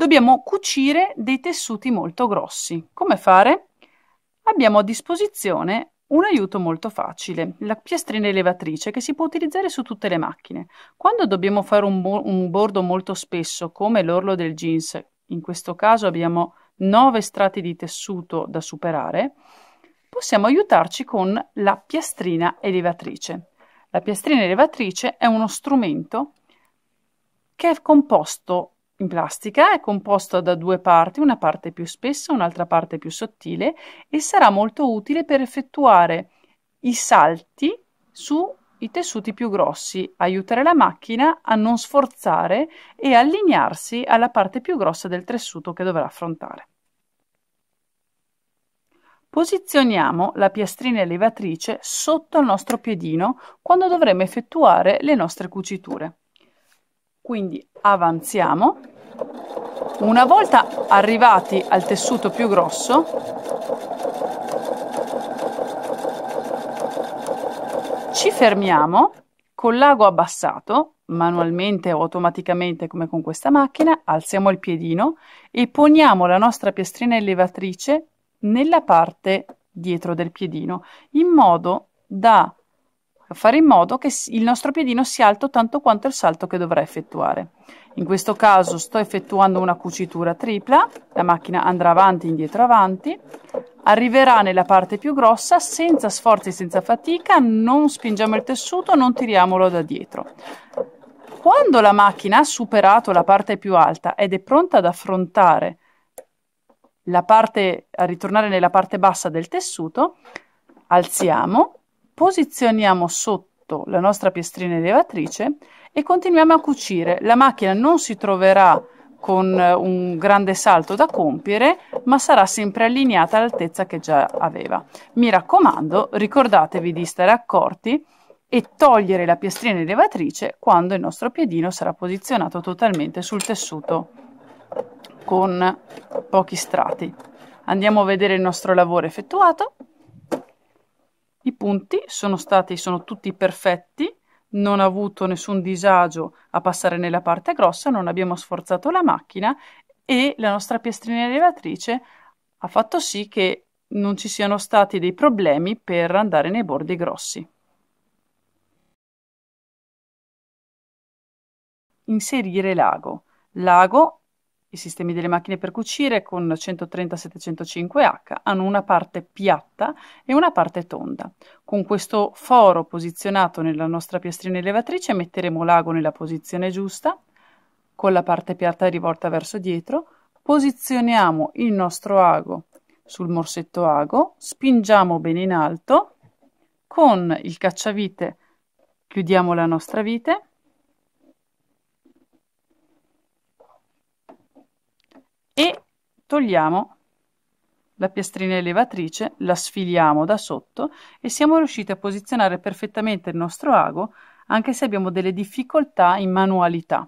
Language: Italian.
dobbiamo cucire dei tessuti molto grossi. Come fare? Abbiamo a disposizione un aiuto molto facile, la piastrina elevatrice che si può utilizzare su tutte le macchine. Quando dobbiamo fare un, bo- un bordo molto spesso, come l'orlo del jeans, in questo caso abbiamo 9 strati di tessuto da superare, possiamo aiutarci con la piastrina elevatrice. La piastrina elevatrice è uno strumento che è composto in plastica è composta da due parti, una parte più spessa e un'altra parte più sottile e sarà molto utile per effettuare i salti sui tessuti più grossi, aiutare la macchina a non sforzare e allinearsi alla parte più grossa del tessuto che dovrà affrontare. Posizioniamo la piastrina elevatrice sotto il nostro piedino quando dovremo effettuare le nostre cuciture. Quindi avanziamo. Una volta arrivati al tessuto più grosso, ci fermiamo con l'ago abbassato, manualmente o automaticamente come con questa macchina, alziamo il piedino e poniamo la nostra piastrina elevatrice nella parte dietro del piedino, in modo da fare in modo che il nostro piedino sia alto tanto quanto il salto che dovrà effettuare. In questo caso sto effettuando una cucitura tripla, la macchina andrà avanti, indietro, avanti, arriverà nella parte più grossa senza sforzi, senza fatica, non spingiamo il tessuto, non tiriamolo da dietro. Quando la macchina ha superato la parte più alta ed è pronta ad affrontare la parte, a ritornare nella parte bassa del tessuto, alziamo posizioniamo sotto la nostra piastrina elevatrice e continuiamo a cucire. La macchina non si troverà con eh, un grande salto da compiere, ma sarà sempre allineata all'altezza che già aveva. Mi raccomando, ricordatevi di stare accorti e togliere la piastrina elevatrice quando il nostro piedino sarà posizionato totalmente sul tessuto con pochi strati. Andiamo a vedere il nostro lavoro effettuato. I punti sono stati sono tutti perfetti, non ho avuto nessun disagio a passare nella parte grossa, non abbiamo sforzato la macchina e la nostra piastrina elevatrice ha fatto sì che non ci siano stati dei problemi per andare nei bordi grossi. Inserire lago. Lago i sistemi delle macchine per cucire con 130-705H hanno una parte piatta e una parte tonda. Con questo foro posizionato nella nostra piastrina elevatrice metteremo l'ago nella posizione giusta, con la parte piatta rivolta verso dietro, posizioniamo il nostro ago sul morsetto ago, spingiamo bene in alto, con il cacciavite chiudiamo la nostra vite, e togliamo la piastrina elevatrice, la sfiliamo da sotto e siamo riusciti a posizionare perfettamente il nostro ago anche se abbiamo delle difficoltà in manualità.